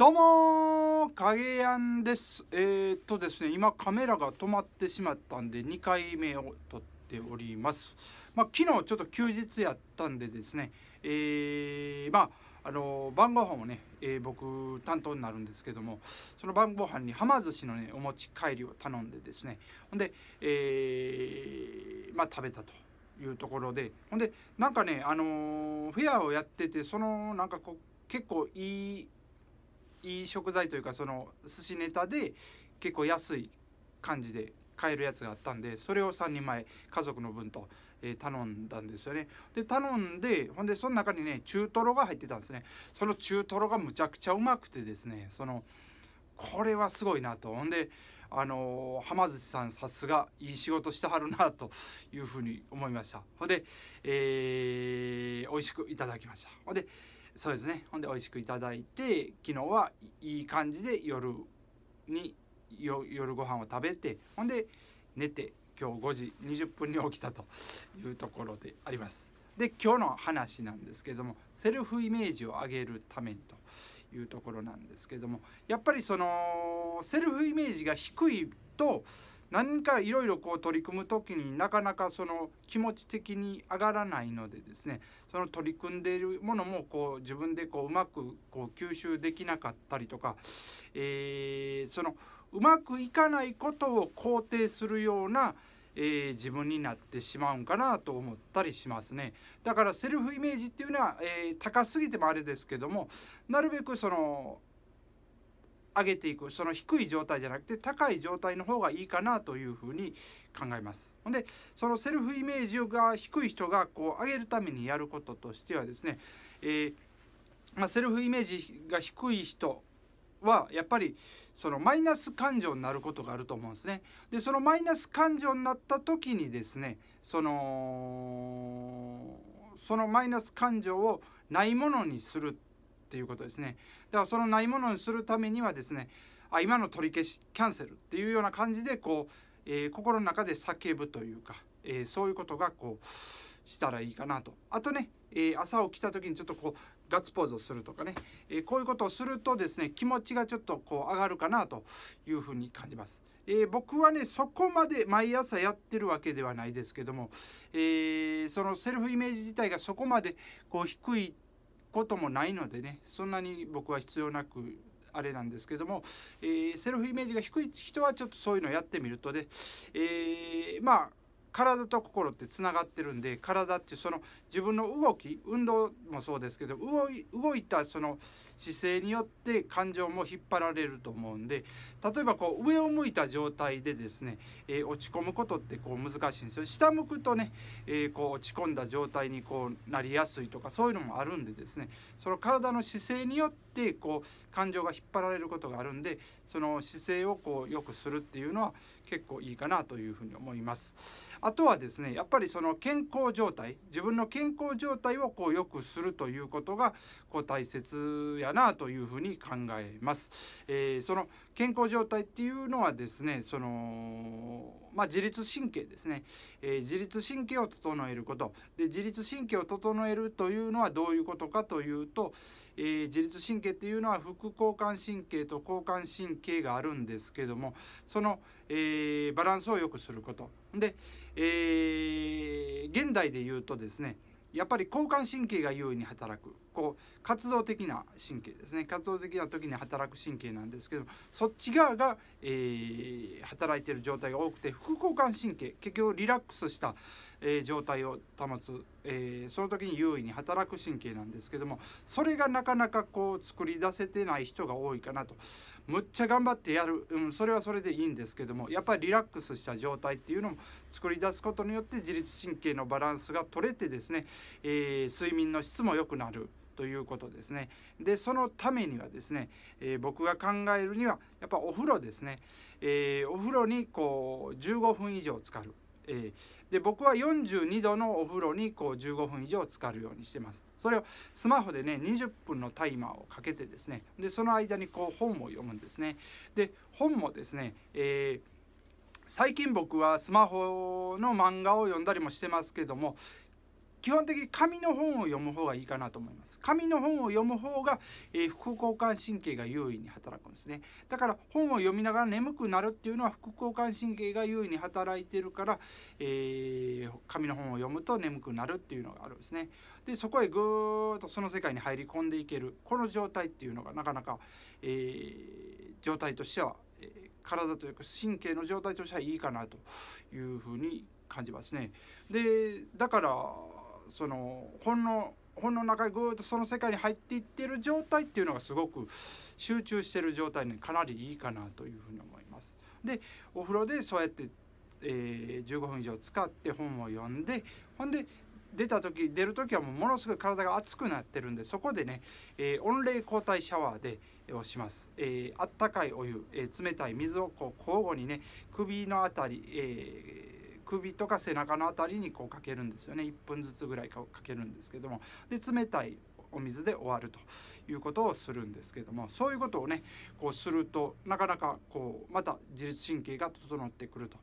どうも影やんです。えー、っとですね、今カメラが止まってしまったんで2回目を撮っております。まあ、昨日ちょっと休日やったんでですね、えー、まあ、あの晩ご飯をね、えー、僕担当になるんですけどもその晩ご飯にはま寿司のねお持ち帰りを頼んでですねほんで、えまあ、食べたというところでほんでなんかねあのフェアをやっててそのなんかこう結構いいいい食材というかその寿司ネタで結構安い感じで買えるやつがあったんでそれを3人前家族の分と、えー、頼んだんですよねで頼んでほんでその中にね中トロが入ってたんですねその中トロがむちゃくちゃうまくてですねそのこれはすごいなとほんであのー、浜寿司さんさすがいい仕事してはるなというふうに思いましたほんで、えー、美味しくいただきましたほんでそうですねほんで美味しくいただいて昨日はいい感じで夜に夜ご飯を食べてほんで寝て今日5時20分に起きたというところであります。で今日の話なんですけどもセルフイメージを上げるためにというところなんですけどもやっぱりそのセルフイメージが低いと何かいろいろこう取り組む時になかなかその気持ち的に上がらないのでですねその取り組んでいるものもこう自分でこううまくこう吸収できなかったりとか、えー、そのうまくいかないことを肯定するようなえー、自分になってしまうんかなと思ったりしますねだからセルフイメージっていうのは、えー、高すぎてもあれですけどもなるべくその上げていくその低い状態じゃなくて高い状態の方がいいかなというふうに考えます。ほんでそのセルフイメージが低い人がこう上げるためにやることとしてはですね、えー、まあ、セルフイメージが低い人はやっぱりそのマイナス感情になることがあると思うんですね。でそのマイナス感情になった時にですねそのそのマイナス感情をないものにするていうことですねだからそのないものにするためにはですねあ今の取り消しキャンセルっていうような感じでこう、えー、心の中で叫ぶというか、えー、そういうことがこうしたらいいかなとあとね、えー、朝起きた時にちょっとこうガッツポーズをするとかね、えこういうことをするとですね気持ちがちょっとこう上がるかなというふうに感じます、え僕はねそこまで毎朝やってるわけではないですけども、えそのセルフイメージ自体がそこまでこう低いこともないのでねそんなに僕は必要なくあれなんですけども、えー、セルフイメージが低い人はちょっとそういうのやってみるとで、えー、まあ体と心ってつながってるんで体ってその自分の動き運動もそうですけど動いたその、姿勢によって感情も引っ張られると思うんで例えばこう上を向いた状態でですね、えー、落ち込むことってこう難しいんですよ下向くとね、えー、こう落ち込んだ状態にこうなりやすいとかそういうのもあるんでですねその体の姿勢によってこう感情が引っ張られることがあるんでその姿勢をこう良くするっていうのは結構いいかなというふうに思います。あとはですねやっぱりその健康状態自分の健康状態をこう良くするということがこう大切やなというふうに考えます。えー、その健康状態っていうのはですねその、まあ、自律神経ですね、えー、自律神経を整えることで自律神経を整えるというのはどういうことかというと、えー、自律神経っていうのは副交感神経と交感神経があるんですけどもその、えー、バランスを良くすることで、え現代で言うとですねやっぱり交感神経が優位に働くこう活動的な神経ですね活動的な時に働く神経なんですけどそっち側が、えー、働いてる状態が多くて副交感神経結局リラックスした、えー、状態を保つ、えー、その時に優位に働く神経なんですけどもそれがなかなかこう作り出せてない人が多いかなとむっちゃ頑張ってやる、うん、それはそれでいいんですけどもやっぱりリラックスした状態っていうのも作り出すことによって自律神経のバランスが取れてですね、えー、睡眠の質も良くなるということですねでそのためにはですね、えー、僕が考えるにはやっぱお風呂ですね、えー、お風呂にこう15分以上浸かるえー、で僕は42度のお風呂にこう15分以上浸かるようにしてますそれをスマホでね20分のタイマーをかけてですねでその間にこう本を読むんですねで本もですね、えー、最近僕はスマホの漫画を読んだりもしてますけども基本的に紙の本を読む方がいいかなと思います紙の本を読む方が、えー、副交感神経が優位に働くんですねだから本を読みながら眠くなるっていうのは副交感神経が優位に働いてるから、えー、紙の本を読むと眠くなるっていうのがあるんですねでそこへぐーっとその世界に入り込んでいけるこの状態っていうのがなかなか、えー、状態としては、え体というか神経の状態としてはいいかなというふうに感じますねでだからその本の本の中にぐっとその世界に入っていってる状態っていうのがすごく集中してる状態にかなりいいかなというふうに思います。でお風呂でそうやって、えー、15分以上使って本を読んでほんで出た時出る時はもうものすごい体が熱くなってるんでそこでね、えー、温冷交代シャワーでをします、えー、あったかいお湯、えー、冷たい水をこう交互にね首の辺り、えー首とか背中の辺りにこうかけるんですよね1分ずつぐらいかけるんですけどもで冷たいお水で終わるということをするんですけどもそういうことをねこうするとなかなかこうまた自律神経が整ってくると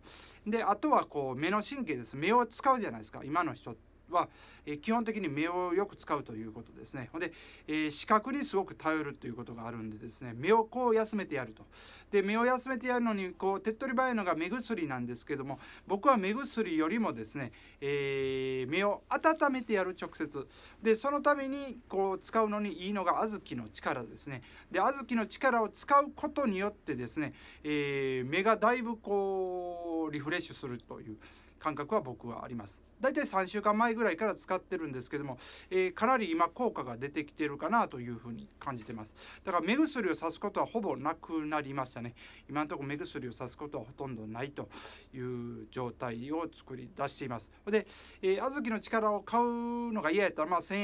であとはこう目の神経です目を使うじゃないですか今の人って。は、え基本的に目をよく使うということですね。ほんで、え視覚にすごく頼るということがあるんでですね、目をこう休めてやると。で、目を休めてやるのに、こう、手っ取り早いのが目薬なんですけども、僕は目薬よりもですね、えー、目を温めてやる直接。で、そのために、こう、使うのにいいのが小豆の力ですね。で、小豆の力を使うことによってですね、えー、目がだいぶこう、リフレッシュするという感覚は僕はあります。大体3週間前ぐらいから使ってるんですけども、えー、かなり今効果が出てきてるかなというふうに感じてますだから目薬をさすことはほぼなくなりましたね今のところ目薬をさすことはほとんどないという状態を作り出していますで、えー、小豆の力を買うのが嫌やったらまあ1000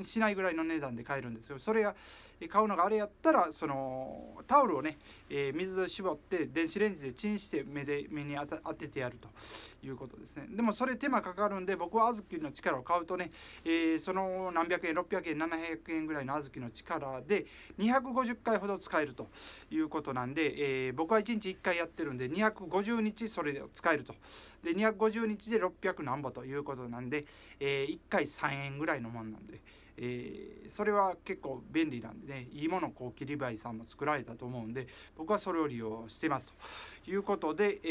円しないぐらいの値段で買えるんですよそれが買うのがあれやったらそのタオルをね、えー、水で絞って電子レンジでチンして目で目に当ててやるということですねでもそれ手間かかるんで僕は小豆の力を買うとね、えー、その何百円600円700円ぐらいの小豆の力で250回ほど使えるということなんで、えー、僕は1日1回やってるんで250日それを使えるとで250日で600何ぼということなんで、えー、1回3円ぐらいのもんなんで。えー、それは結構便利なんでねいいものをこうキリバイさんも作られたと思うんで僕はそれを利用してますということで、え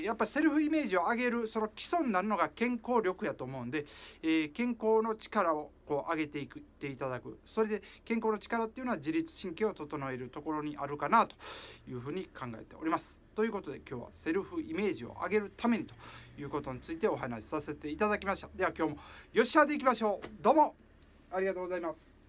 ー、やっぱセルフイメージを上げるその基礎になるのが健康力やと思うんで、えー、健康の力をこう上げていくっていただくそれで健康の力っていうのは自律神経を整えるところにあるかなというふうに考えております。ということで今日はセルフイメージを上げるためにということについてお話しさせていただきました。では今日もよっしゃでいきましょう。どうもありがとうございます。